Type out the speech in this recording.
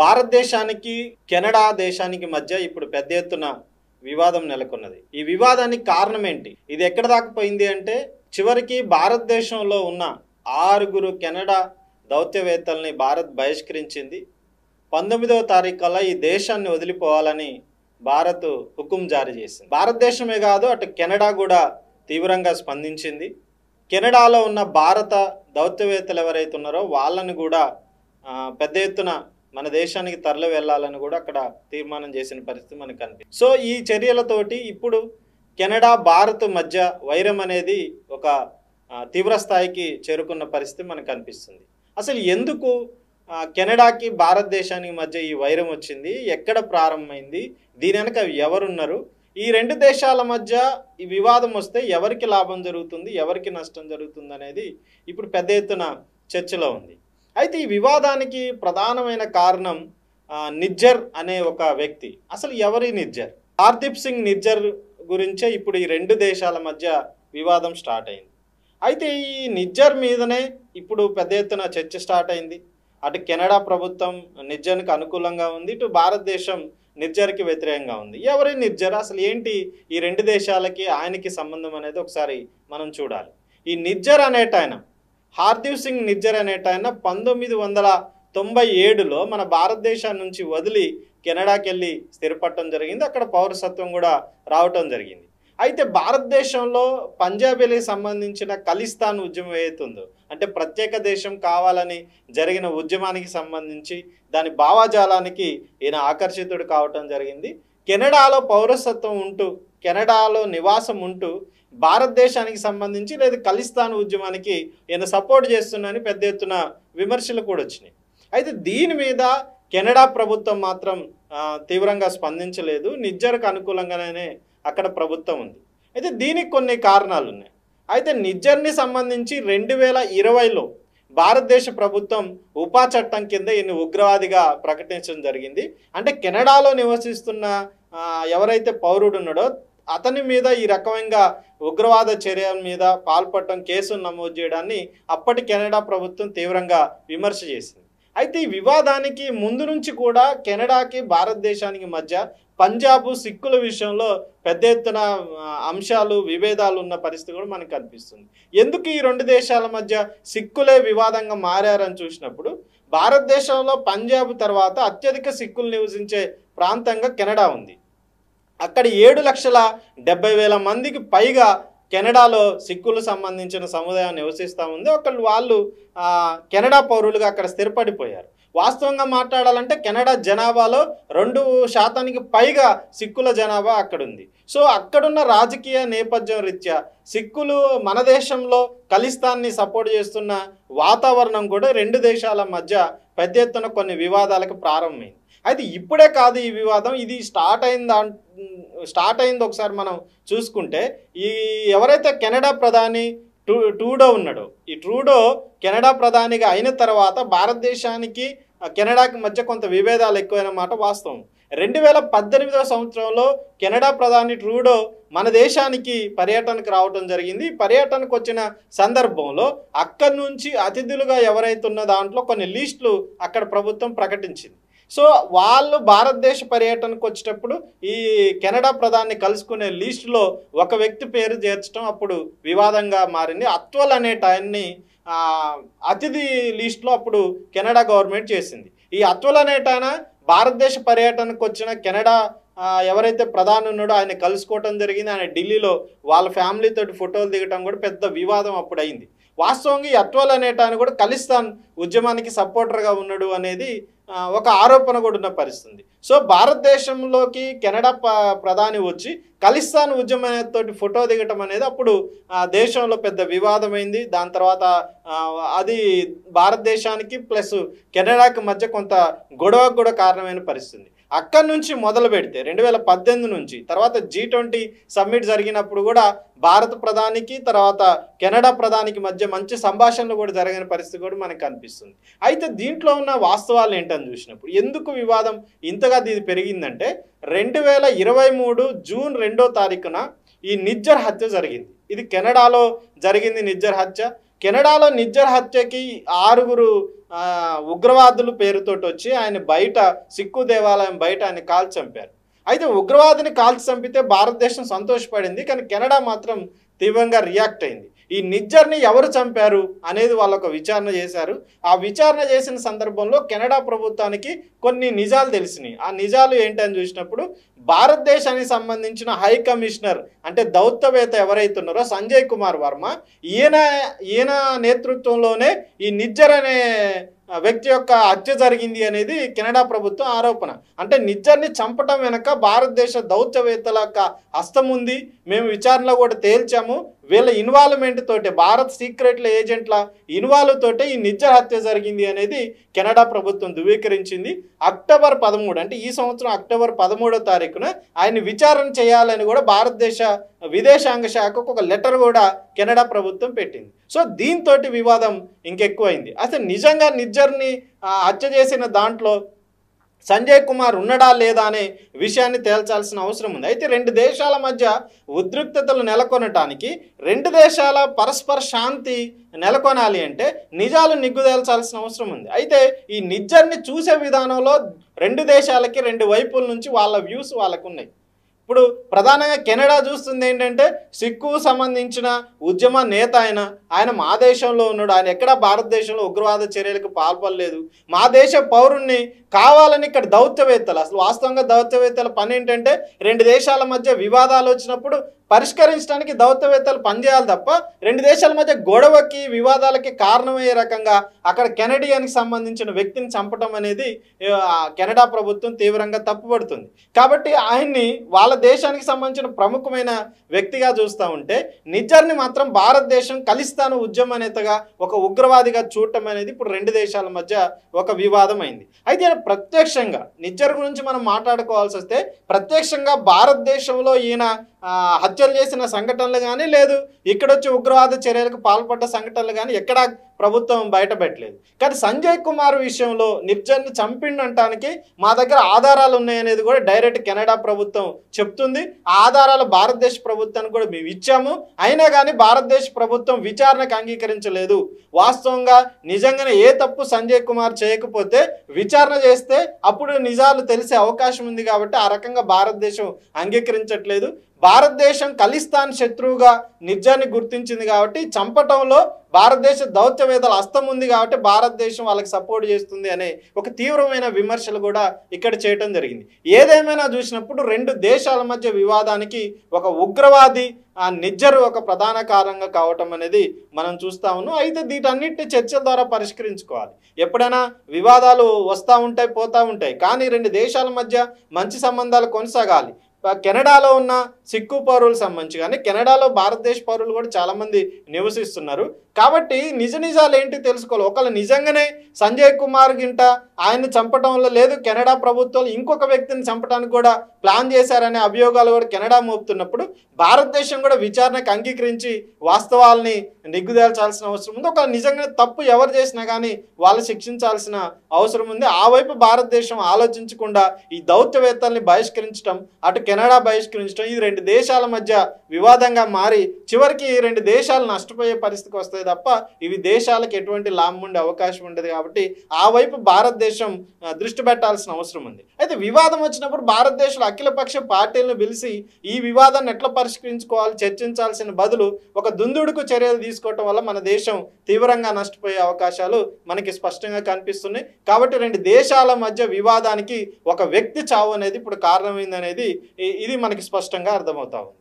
భారతదేశానికి కెనడా దేశానికి మధ్య ఇప్పుడు పెద్ద ఎత్తున వివాదం నెలకొన్నది ఈ వివాదానికి కారణం ఏంటి ఇది ఎక్కడ దాకపోయింది అంటే చివరికి భారతదేశంలో ఉన్న ఆరుగురు కెనడా దౌత్యవేత్తల్ని భారత్ బహిష్కరించింది పంతొమ్మిదవ కల్లా ఈ దేశాన్ని వదిలిపోవాలని భారత్ హుకుం జారీ చేసింది భారతదేశమే కాదు అటు కెనడా కూడా తీవ్రంగా స్పందించింది కెనడాలో ఉన్న భారత దౌత్యవేత్తలు ఎవరైతే ఉన్నారో వాళ్ళని కూడా పెద్ద ఎత్తున మన దేశానికి తరలి వెళ్ళాలని కూడా అక్కడ తీర్మానం చేసిన పరిస్థితి మనకు కనిపిస్తుంది సో ఈ చర్యలతోటి ఇప్పుడు కెనడా భారత్ మధ్య వైరం అనేది ఒక తీవ్ర స్థాయికి చేరుకున్న పరిస్థితి మనకు కనిపిస్తుంది అసలు ఎందుకు కెనడాకి భారతదేశానికి మధ్య ఈ వైరం వచ్చింది ఎక్కడ ప్రారంభమైంది దీని వెనక ఎవరున్నారు ఈ రెండు దేశాల మధ్య ఈ వివాదం వస్తే ఎవరికి లాభం జరుగుతుంది ఎవరికి నష్టం జరుగుతుంది అనేది ఇప్పుడు పెద్ద ఎత్తున చర్చలో ఉంది అయితే ఈ వివాదానికి ప్రధానమైన కారణం నిజ్జర్ అనే ఒక వ్యక్తి అసలు ఎవరి నిజ్జర్ హార్దీప్ సింగ్ నిజ్జర్ గురించే ఇప్పుడు ఈ రెండు దేశాల మధ్య వివాదం స్టార్ట్ అయింది అయితే ఈ నిజ్జర్ మీదనే ఇప్పుడు పెద్ద ఎత్తున చర్చ స్టార్ట్ అయింది అటు కెనడా ప్రభుత్వం నిజ్జర్కి అనుకూలంగా ఉంది ఇటు భారతదేశం నిర్జర్కి వ్యతిరేకంగా ఉంది ఎవరి నిర్జర్ అసలు ఏంటి ఈ రెండు దేశాలకి ఆయనకి సంబంధం అనేది ఒకసారి మనం చూడాలి ఈ నిర్జర్ అనేట ఆయన హార్దీవ్ సింగ్ నిజ్జర్ అనేట పంతొమ్మిది వందల తొంభై ఏడులో మన భారతదేశం నుంచి వదిలి కెనడాకి వెళ్ళి స్థిరపడటం జరిగింది అక్కడ పౌరసత్వం కూడా రావటం జరిగింది అయితే భారతదేశంలో పంజాబీలకు సంబంధించిన ఖలిస్తాన్ ఉద్యమం ఏదైతుందో అంటే ప్రత్యేక దేశం కావాలని జరిగిన ఉద్యమానికి సంబంధించి దాని భావాజాలానికి ఈయన ఆకర్షితుడు కావటం జరిగింది కెనడాలో పౌరసత్వం ఉంటూ కెనడాలో నివాసం ఉంటూ భారతదేశానికి సంబంధించి లేదా ఖలిస్తాన్ ఉద్యమానికి ఈయన సపోర్ట్ చేస్తున్నానని పెద్ద ఎత్తున విమర్శలు కూడా వచ్చినాయి అయితే దీని మీద కెనడా ప్రభుత్వం మాత్రం తీవ్రంగా స్పందించలేదు నిజ్జర్కు అనుకూలంగానే అక్కడ ప్రభుత్వం ఉంది అయితే దీనికి కొన్ని కారణాలు ఉన్నాయి అయితే నిజ్జర్ని సంబంధించి రెండు వేల ఇరవైలో భారతదేశ ప్రభుత్వం ఉపా చట్టం కింద ఈయన ఉగ్రవాదిగా ప్రకటించడం జరిగింది అంటే కెనడాలో నివసిస్తున్న ఎవరైతే పౌరుడు ఉన్నాడో అతని మీద ఈ రకమైన ఉగ్రవాద చర్యల మీద పాల్పడటం కేసును నమోదు చేయడాన్ని అప్పటి కెనడా ప్రభుత్వం తీవ్రంగా విమర్శ చేసింది అయితే ఈ వివాదానికి ముందు నుంచి కూడా కెనడాకి భారతదేశానికి మధ్య పంజాబ్ సిక్కుల విషయంలో పెద్ద ఎత్తున అంశాలు విభేదాలు ఉన్న పరిస్థితి కూడా మనకు కనిపిస్తుంది ఎందుకు ఈ రెండు దేశాల మధ్య సిక్కులే వివాదంగా మారని చూసినప్పుడు భారతదేశంలో పంజాబ్ తర్వాత అత్యధిక సిక్కులు నివసించే ప్రాంతంగా కెనడా ఉంది అక్కడ ఏడు లక్షల డెబ్బై వేల మందికి పైగా కెనడాలో సిక్కులు సంబంధించిన సముదాయం నివసిస్తూ ఉంది ఒకళ్ళు వాళ్ళు కెనడా పౌరులుగా అక్కడ స్థిరపడిపోయారు వాస్తవంగా మాట్లాడాలంటే కెనడా జనాభాలో రెండు శాతానికి పైగా సిక్కుల జనాభా అక్కడుంది సో అక్కడున్న రాజకీయ నేపథ్యం రీత్యా సిక్కులు మన దేశంలో ఖలిస్తాన్ని సపోర్ట్ చేస్తున్న వాతావరణం కూడా రెండు దేశాల మధ్య పెద్ద ఎత్తున కొన్ని వివాదాలకు ప్రారంభమైంది అయితే ఇప్పుడే కాదు ఈ వివాదం ఇది స్టార్ట్ అయింది స్టార్ట్ అయింది ఒకసారి మనం చూసుకుంటే ఈ ఎవరైతే కెనడా ప్రధాని టూ ట్రూడో ఉన్నాడు ఈ ట్రూడో కెనడా ప్రధానిగా అయిన తర్వాత భారతదేశానికి కెనడాకి మధ్య కొంత విభేదాలు ఎక్కువైన మాట వాస్తవం రెండు వేల పద్దెనిమిదవ సంవత్సరంలో కెనడా ప్రధాని ట్రూడో మన దేశానికి పర్యటనకు రావడం జరిగింది పర్యటనకు వచ్చిన సందర్భంలో అక్కడి నుంచి అతిథులుగా ఎవరైతే ఉన్న దాంట్లో కొన్ని లీస్టులు అక్కడ ప్రభుత్వం ప్రకటించింది సో వాళ్ళు భారతదేశ పర్యటనకు వచ్చేటప్పుడు ఈ కెనడా ప్రధాని కలుసుకునే లిస్టులో ఒక వ్యక్తి పేరు చేర్చడం అప్పుడు వివాదంగా మారింది అత్వల్ అనే టైంని అతిథి లిస్టులో అప్పుడు కెనడా గవర్నమెంట్ చేసింది ఈ అత్వల్ అనే టైన భారతదేశ పర్యటనకు వచ్చిన కెనడా ఎవరైతే ప్రధాని ఉన్నాడో ఆయన కలుసుకోవటం జరిగింది ఆయన ఢిల్లీలో వాళ్ళ ఫ్యామిలీతో ఫోటోలు దిగటం కూడా పెద్ద వివాదం అప్పుడు అయింది వాస్తవంగా ఈ అత్వల్ అనేట కూడా కలిస్తాన్ ఉద్యమానికి సపోర్టర్గా ఉన్నాడు అనేది ఒక ఆరోపణ కూడా ఉన్న పరిస్థితి సో భారతదేశంలోకి కెనడా ప్రధాని వచ్చి ఖలిస్తాన్ తోటి ఫోటో దిగటం అనేది అప్పుడు దేశంలో పెద్ద వివాదమైంది దాని తర్వాత అది భారతదేశానికి ప్లస్ కెనడాకి మధ్య కొంత గొడవకు కూడా కారణమైన పరిస్థితి అక్కడి నుంచి మొదలు పెడితే రెండు వేల పద్దెనిమిది నుంచి తర్వాత జీ ట్వంటీ సమ్మిట్ జరిగినప్పుడు కూడా భారత ప్రధానికి తర్వాత కెనడా ప్రధానికి మధ్య మంచి సంభాషణలు కూడా జరగని పరిస్థితి కూడా మనకు కనిపిస్తుంది అయితే దీంట్లో ఉన్న వాస్తవాలు ఏంటని చూసినప్పుడు ఎందుకు వివాదం ఇంతగా ఇది పెరిగిందంటే రెండు వేల ఇరవై మూడు జూన్ రెండో తారీఖున ఈ నిజ్జర్ హత్య జరిగింది ఇది కెనడాలో జరిగింది నిజ్జర్ హత్య కెనడాలో నిజ్జర్ హత్యకి ఆరుగురు ఉగ్రవాదులు పేరుతోటి వచ్చి ఆయన బయట సిక్కు దేవాలయం బయట ఆయన కాల్చి చంపారు అయితే ఉగ్రవాదిని కాల్చి చంపితే భారతదేశం సంతోషపడింది కానీ కెనడా మాత్రం తీవ్రంగా రియాక్ట్ అయింది ఈ నిజ్జర్ని ఎవరు చంపారు అనేది వాళ్ళొక ఒక విచారణ చేశారు ఆ విచారణ చేసిన సందర్భంలో కెనడా ప్రభుత్వానికి కొన్ని నిజాలు తెలిసినాయి ఆ నిజాలు ఏంటని చూసినప్పుడు భారతదేశానికి సంబంధించిన హై కమిషనర్ అంటే దౌత్యవేత్త ఎవరైతే ఉన్నారో సంజయ్ కుమార్ వర్మ ఈయన ఈయన నేతృత్వంలోనే ఈ నిజ్జర్ అనే వ్యక్తి యొక్క హత్య జరిగింది అనేది కెనడా ప్రభుత్వం ఆరోపణ అంటే నిజాన్ని చంపటం వెనక భారతదేశ దౌత్యవేత్తల యొక్క హస్తం ఉంది మేము విచారణలో కూడా తేల్చాము వీళ్ళ ఇన్వాల్వ్మెంట్ తోటే భారత్ సీక్రెట్ల ఏజెంట్ల ఇన్వాల్వ్ తోటే ఈ నిజ హత్య జరిగింది అనేది కెనడా ప్రభుత్వం ధృవీకరించింది అక్టోబర్ పదమూడు అంటే ఈ సంవత్సరం అక్టోబర్ పదమూడో తారీఖున ఆయన విచారణ చేయాలని కూడా భారతదేశ విదేశాంగ శాఖకు ఒక లెటర్ కూడా కెనడా ప్రభుత్వం పెట్టింది సో దీంతో వివాదం ఇంకెక్కువైంది అసలు నిజంగా నిజ టీచర్ని హత్య చేసిన దాంట్లో సంజయ్ కుమార్ ఉన్నడా లేదా అనే విషయాన్ని తేల్చాల్సిన అవసరం ఉంది అయితే రెండు దేశాల మధ్య ఉద్రిక్తతలు నెలకొనటానికి రెండు దేశాల పరస్పర శాంతి నెలకొనాలి అంటే నిజాలు నిగ్గుదేల్చాల్సిన అవసరం ఉంది అయితే ఈ నిజాన్ని చూసే విధానంలో రెండు దేశాలకి రెండు వైపుల నుంచి వాళ్ళ వ్యూస్ వాళ్ళకు ఉన్నాయి ఇప్పుడు ప్రధానంగా కెనడా చూస్తుంది ఏంటంటే సిక్కు సంబంధించిన ఉద్యమ నేత ఆయన ఆయన మా దేశంలో ఉన్నాడు ఆయన ఎక్కడా భారతదేశంలో ఉగ్రవాద చర్యలకు పాల్పడలేదు మా దేశ పౌరుణ్ణి కావాలని ఇక్కడ దౌత్యవేత్తలు అసలు వాస్తవంగా దౌత్యవేత్తల పని ఏంటంటే రెండు దేశాల మధ్య వివాదాలు వచ్చినప్పుడు పరిష్కరించడానికి దౌత్యవేత్తలు పనిచేయాలి తప్ప రెండు దేశాల మధ్య గొడవకి వివాదాలకి కారణమయ్యే రకంగా అక్కడ కెనడియన్కి సంబంధించిన వ్యక్తిని చంపడం అనేది కెనడా ప్రభుత్వం తీవ్రంగా తప్పుపడుతుంది కాబట్టి ఆయన్ని వాళ్ళ దేశానికి సంబంధించిన ప్రముఖమైన వ్యక్తిగా చూస్తూ ఉంటే నిజర్ని మాత్రం భారతదేశం కలిస్తాను ఉద్యమ నేతగా ఒక ఉగ్రవాదిగా చూడటం అనేది ఇప్పుడు రెండు దేశాల మధ్య ఒక వివాదం అయింది అయితే ప్రత్యక్షంగా నిజ్జర్ గురించి మనం మాట్లాడుకోవాల్సి వస్తే ప్రత్యక్షంగా భారతదేశంలో ఈయన హత్యలు చేసిన సంఘటనలు కానీ లేదు ఇక్కడొచ్చి ఉగ్రవాద చర్యలకు పాల్పడ్డ సంఘటనలు కానీ ఎక్కడా ప్రభుత్వం బయటపెట్టలేదు కానీ సంజయ్ కుమార్ విషయంలో నిర్జన్ చంపిండటానికి మా దగ్గర ఆధారాలు ఉన్నాయనేది కూడా డైరెక్ట్ కెనడా ప్రభుత్వం చెప్తుంది ఆ ఆధారాలు భారతదేశ ప్రభుత్వానికి కూడా మేము ఇచ్చాము అయినా కానీ భారతదేశ ప్రభుత్వం విచారణకు అంగీకరించలేదు వాస్తవంగా నిజంగానే ఏ తప్పు సంజయ్ కుమార్ చేయకపోతే విచారణ చేస్తే అప్పుడు నిజాలు తెలిసే అవకాశం ఉంది కాబట్టి ఆ రకంగా భారతదేశం అంగీకరించట్లేదు భారతదేశం ఖలిస్తాన్ శత్రువుగా నిర్జాన్ని గుర్తించింది కాబట్టి చంపటంలో భారతదేశ దౌత్యవేదల అస్తం ఉంది కాబట్టి భారతదేశం వాళ్ళకి సపోర్ట్ చేస్తుంది అనే ఒక తీవ్రమైన విమర్శలు కూడా ఇక్కడ చేయటం జరిగింది ఏదేమైనా చూసినప్పుడు రెండు దేశాల మధ్య వివాదానికి ఒక ఉగ్రవాది ఆ నిజ్జరు ఒక ప్రధాన కారణంగా కావటం అనేది మనం చూస్తా ఉన్నాం అయితే వీటన్నిటిని చర్చల ద్వారా పరిష్కరించుకోవాలి ఎప్పుడైనా వివాదాలు వస్తూ ఉంటాయి పోతూ ఉంటాయి కానీ రెండు దేశాల మధ్య మంచి సంబంధాలు కొనసాగాలి కెనడాలో ఉన్న సిక్కు పౌరులు సంబంధించి కానీ కెనడాలో భారతదేశ పౌరులు కూడా చాలామంది నివసిస్తున్నారు కాబట్టి నిజ నిజాలు ఏంటి తెలుసుకోవాలి ఒకళ్ళు నిజంగానే సంజయ్ కుమార్ గింట ఆయన చంపటంలో లేదు కెనడా ప్రభుత్వాలు ఇంకొక వ్యక్తిని చంపడానికి కూడా ప్లాన్ చేశారనే అభియోగాలు కూడా కెనడా మోపుతున్నప్పుడు భారతదేశం కూడా విచారణకు అంగీకరించి వాస్తవాల్ని నిగ్గుదేల్చాల్సిన అవసరం ఉంది ఒకళ్ళు నిజంగానే తప్పు ఎవరు చేసినా కానీ వాళ్ళు శిక్షించాల్సిన అవసరం ఉంది ఆ వైపు భారతదేశం ఆలోచించకుండా ఈ దౌత్యవేత్తల్ని బహిష్కరించడం అటు కెనడా బహిష్కరించడం ఇది రెండు దేశాల మధ్య వివాదంగా మారి చివరికి ఈ రెండు దేశాలు నష్టపోయే పరిస్థితికి వస్తాయి తప్ప ఇవి దేశాలకు ఎటువంటి లాభం ఉండే అవకాశం ఉండదు కాబట్టి ఆ వైపు భారతదేశం దృష్టి పెట్టాల్సిన అవసరం ఉంది అయితే వివాదం వచ్చినప్పుడు భారతదేశంలో అఖిలపక్ష పార్టీలను పిలిచి ఈ వివాదాన్ని ఎట్లా పరిష్కరించుకోవాలి చర్చించాల్సిన బదులు ఒక దుందుడుకు చర్యలు తీసుకోవటం వల్ల మన దేశం తీవ్రంగా నష్టపోయే అవకాశాలు మనకి స్పష్టంగా కనిపిస్తున్నాయి కాబట్టి రెండు దేశాల మధ్య వివాదానికి ఒక వ్యక్తి చావు అనేది ఇప్పుడు కారణమైంది అనేది ఇది మనకి స్పష్టంగా అర్థమవుతా ఉంది